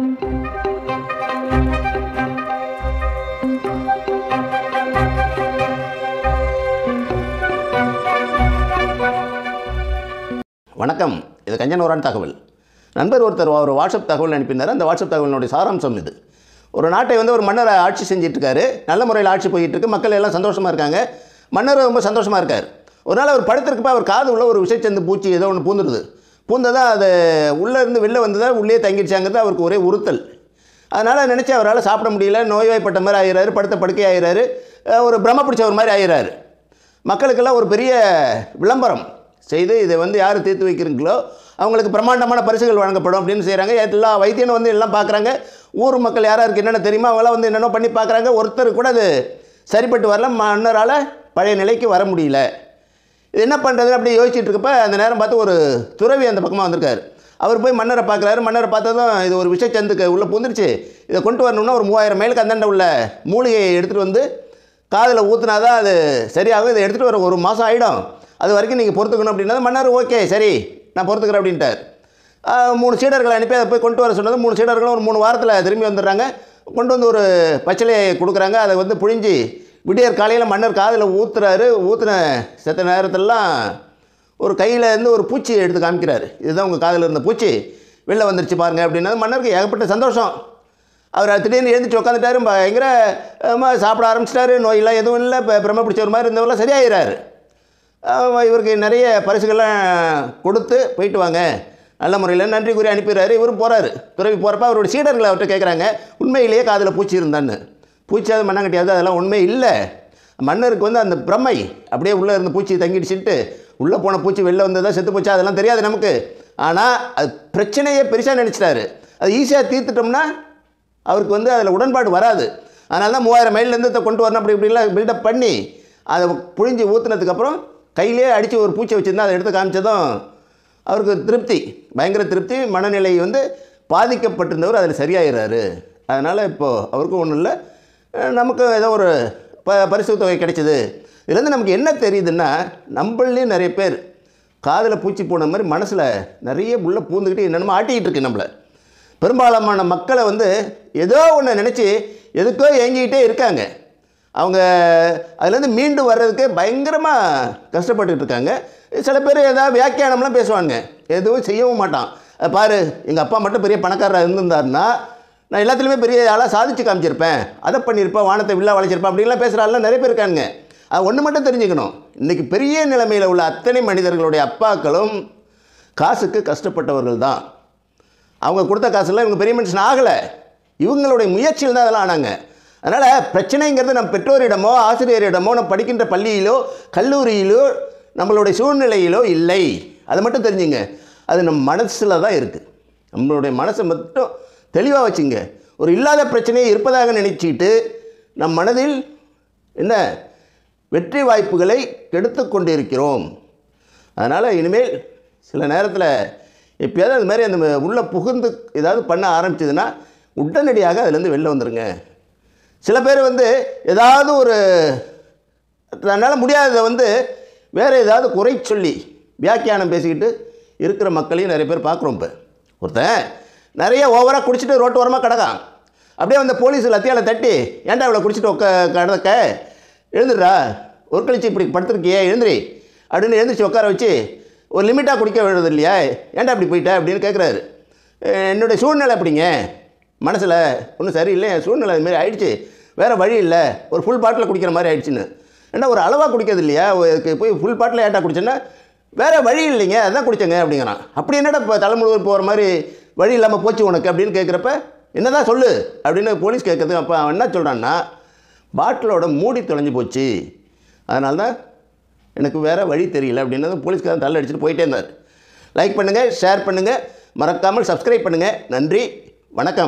வணக்கம் இது கஞ்சனூரான் தகவல் நண்பர் ஒருத்தர் ஒரு வாட்ஸ்அப் தகவல் அனுப்பியிருந்தார் அந்த வாட்ஸ்அப் தகவலினுடைய சாராம்சம் இது ஒரு நாட்டை வந்து ஒரு மன்னர் ஆட்சி செஞ்சிட்ருக்காரு நல்ல முறையில் ஆட்சி இருக்கு மக்கள் எல்லாம் சந்தோஷமாக இருக்காங்க மன்னர் ரொம்ப சந்தோஷமாக இருக்கார் ஒரு நாள் அவர் படுத்திருக்கப்போ அவர் காது உள்ள ஒரு விஷயச்சந்து பூச்சி ஏதோ ஒன்று பூந்துருது பூந்ததாக அது உள்ளே இருந்து வெளில வந்ததாக உள்ளே தங்கிடுச்சாங்கிறது அவருக்கு ஒரே உறுத்தல் அதனால் நினச்சி அவரால் சாப்பிட முடியல நோய்வாய்ப்பட்ட மாதிரி ஆகிறாரு படுத்த படுக்கை ஆகிறாரு ஒரு பிரம்ம பிடிச்சவர் மாதிரி ஆகிறாரு மக்களுக்கெல்லாம் ஒரு பெரிய விளம்பரம் செய்து இதை வந்து யார் தீர்த்து வைக்கிறீங்களோ அவங்களுக்கு பிரம்மாண்டமான பரிசுகள் வழங்கப்படும் அப்படின்னு செய்கிறாங்க எல்லா வைத்தியனும் வந்து எல்லாம் பார்க்குறாங்க ஊர் மக்கள் இருக்குது என்னென்ன தெரியுமோ அவங்களாம் வந்து என்னென்னோ பண்ணி பார்க்குறாங்க ஒருத்தர் கூட அது சரிப்பட்டு வரல மன்னரால் பழைய நிலைக்கு வர முடியல என்ன பண்ணுறது அப்படி யோசிச்சுட்டு இருக்கப்ப அந்த நேரம் பார்த்து ஒரு துறவி அந்த பக்கமாக வந்திருக்காரு அவர் போய் மன்னரை பார்க்குறாரு மன்னரை பார்த்ததும் இது ஒரு சந்துக்கு உள்ளே புந்துருச்சு இதை கொண்டு வரணும்னா ஒரு மூவாயிரம் மைலுக்கு அந்தண்ட உள்ள மூலிகையை எடுத்துகிட்டு வந்து காதில் தான் அது சரியாகும் இதை எடுத்துகிட்டு வர ஒரு மாதம் ஆகிடும் அது வரைக்கும் நீங்கள் பொறுத்துக்கணும் அப்படின்னா மன்னர் ஓகே சரி நான் பொறுத்துக்கிறேன் அப்படின்ட்டார் மூணு சீடர்களை அனுப்பி அதை போய் கொண்டு வர சொன்னது மூணு சீடர்களும் ஒரு மூணு வாரத்தில் திரும்பி வந்துடுறாங்க கொண்டு வந்து ஒரு பச்சிலையை கொடுக்குறாங்க அதை வந்து புழிஞ்சு விடியற் காலையில் மன்னர் காதில் ஊற்றுறாரு ஊற்றுன செத்த நேரத்திலலாம் ஒரு கையில் இருந்து ஒரு பூச்சி எடுத்து காமிக்கிறார் இதுதான் உங்கள் காதில் இருந்த பூச்சி வெளில வந்துருச்சு பாருங்கள் அப்படின்னா மன்னருக்கு ஏகப்பட்ட சந்தோஷம் அவர் திடீர்னு எழுந்துச்சு உட்காந்துட்டாரு பயங்கர சாப்பிட ஆரம்பிச்சிட்டாரு நோயெல்லாம் எதுவும் இல்லை இப்போ பிரம்ம பிடிச்சவர் மாதிரி இருந்தவரெல்லாம் சரியாயிறாரு இவருக்கு நிறைய பரிசுகள்லாம் கொடுத்து போயிட்டு வாங்க நல்ல முறையில் நன்றி கூறி அனுப்பிடுறாரு இவரும் போகிறாரு துறவி போகிறப்ப அவரோட சீடர்களை அவர்கிட்ட கேட்குறாங்க உண்மையிலேயே காதில் பூச்சி இருந்தான்னு பூச்சாவது கட்டியாவது அதெல்லாம் உண்மை இல்லை மன்னருக்கு வந்து அந்த பிரமை அப்படியே உள்ளே இருந்த பூச்சி தங்கிடுச்சுட்டு உள்ளே போன பூச்சி வெளில வந்ததாக செத்து போச்சா அதெல்லாம் தெரியாது நமக்கு ஆனால் அது பிரச்சனையே பெருசாக நினச்சிட்டாரு அது ஈஸியாக தீர்த்துட்டோம்னா அவருக்கு வந்து அதில் உடன்பாடு வராது அதனால தான் மூவாயிரம் மைல்லேருந்து கொண்டு வரணும் அப்படி இப்படிலாம் பில்டப் பண்ணி அதை புழிஞ்சு ஊற்றுனதுக்கப்புறம் கையிலே அடித்து ஒரு பூச்சி வச்சுருந்தா அதை எடுத்து காமிச்சதும் அவருக்கு திருப்தி பயங்கர திருப்தி மனநிலை வந்து பாதிக்கப்பட்டிருந்தவர் அதில் சரியாயிடுறாரு அதனால் இப்போது அவருக்கும் ஒன்றும் இல்லை நமக்கு ஏதோ ஒரு ப பரிசு தொகை கிடைச்சிது இதுலேருந்து நமக்கு என்ன தெரியுதுன்னா நம்மளையும் நிறைய பேர் காதில் பூச்சி போன மாதிரி மனசில் நிறைய உள்ளே பூந்துக்கிட்டு என்னென்னமோ ஆட்டிக்கிட்டு இருக்கு நம்மளை பெரும்பாலான மக்களை வந்து ஏதோ ஒன்று நினச்சி எதுக்கோ ஏங்கிக்கிட்டே இருக்காங்க அவங்க அதுலேருந்து மீண்டு வர்றதுக்கு பயங்கரமாக கஷ்டப்பட்டு இருக்காங்க சில பேர் ஏதாவது வியாக்கியானம்லாம் பேசுவாங்க எதுவும் செய்யவும் மாட்டான் பாரு எங்கள் அப்பா மட்டும் பெரிய பணக்காரராக இருந்திருந்தாருன்னா நான் எல்லாத்துலேயுமே பெரிய ஆளாக சாதிச்சு காமிச்சிருப்பேன் அதை பண்ணியிருப்பேன் வானத்தை வில்லா வளைச்சிருப்பேன் அப்படின்லாம் பேசுகிறாலாம் நிறைய பேர் இருக்காங்க அது ஒன்று மட்டும் தெரிஞ்சுக்கணும் இன்றைக்கி பெரிய நிலைமையில் உள்ள அத்தனை மனிதர்களுடைய அப்பாக்களும் காசுக்கு கஷ்டப்பட்டவர்கள் தான் அவங்க கொடுத்த காசுலாம் இவங்க பெரிய மனுஷன் ஆகலை இவங்களுடைய முயற்சியில் தான் அதெல்லாம் ஆனாங்க அதனால் பிரச்சனைங்கிறது நம் பெற்றோரிடமோ ஆசிரியரிடமோ நம்ம படிக்கின்ற பள்ளியிலோ கல்லூரியிலோ நம்மளுடைய சூழ்நிலையிலோ இல்லை அதை மட்டும் தெரிஞ்சுங்க அது நம்ம மனசில் தான் இருக்குது நம்மளுடைய மனசை மட்டும் தெளிவாக வச்சுங்க ஒரு இல்லாத பிரச்சனையை இருப்பதாக நினைச்சிட்டு நம் மனதில் என்ன வெற்றி வாய்ப்புகளை கெடுத்து கொண்டிருக்கிறோம் இருக்கிறோம் அதனால் இனிமேல் சில நேரத்தில் எப்பயாவது அது மாதிரி அந்த உள்ளே புகுந்து ஏதாவது பண்ண ஆரம்பிச்சதுன்னா உடனடியாக அதுலேருந்து வெளில வந்துடுங்க சில பேர் வந்து ஏதாவது ஒரு அதனால் முடியாததை வந்து வேறு ஏதாவது குறை சொல்லி வியாக்கியானம் பேசிக்கிட்டு இருக்கிற மக்களையும் நிறைய பேர் பார்க்குறோம் இப்போ ஒருத்தன் நிறைய ஓவராக குடிச்சிட்டு ரோட்டு ஓரமாக கிடக்கான் அப்படியே அந்த போலீஸ் லத்தியால் தட்டி ஏன்டா இவ்வளோ குடிச்சிட்டு உக்க கிடக்க எழுந்துடுறா ஒரு கழிச்சு இப்படி படுத்துருக்கியே எழுந்துரு அப்படின்னு எழுந்திரிச்சு உட்கார வச்சு ஒரு லிமிட்டாக குடிக்க வேண்டியது இல்லையா ஏன்டா இப்படி போயிட்ட அப்படின்னு கேட்குறாரு என்னுடைய சூழ்நிலை அப்படிங்க மனசில் ஒன்றும் சரியில்லை என் சூழ்நிலை அதுமாரி ஆயிடுச்சு வேறு வழி இல்லை ஒரு ஃபுல் பாட்டில் குடிக்கிற மாதிரி ஆயிடுச்சுன்னு ஏன்னா ஒரு அளவாக குடிக்கிறது இல்லையா போய் ஃபுல் பாட்டில் ஏன்டா குடிச்சேன்னா வேறு வழி இல்லைங்க அதான் குடித்தேங்க அப்படிங்கிறான் அப்படி என்னடா இப்போ தலைமுழுவது போகிற மாதிரி வழி இல்லாமல் போச்சு உனக்கு அப்படின்னு கேட்குறப்ப என்ன தான் சொல்லு அப்படின்னு போலீஸ் கேட்குறது அப்போ அவன் என்ன சொல்கிறான்னா பாட்டிலோட மூடி தொலைஞ்சு போச்சு அதனால தான் எனக்கு வேறு வழி தெரியல அப்படின்னது போலீஸ்காரன் தள்ள அடிச்சுட்டு போயிட்டே இருந்தார் லைக் பண்ணுங்கள் ஷேர் பண்ணுங்கள் மறக்காமல் சப்ஸ்கிரைப் பண்ணுங்கள் நன்றி வணக்கம்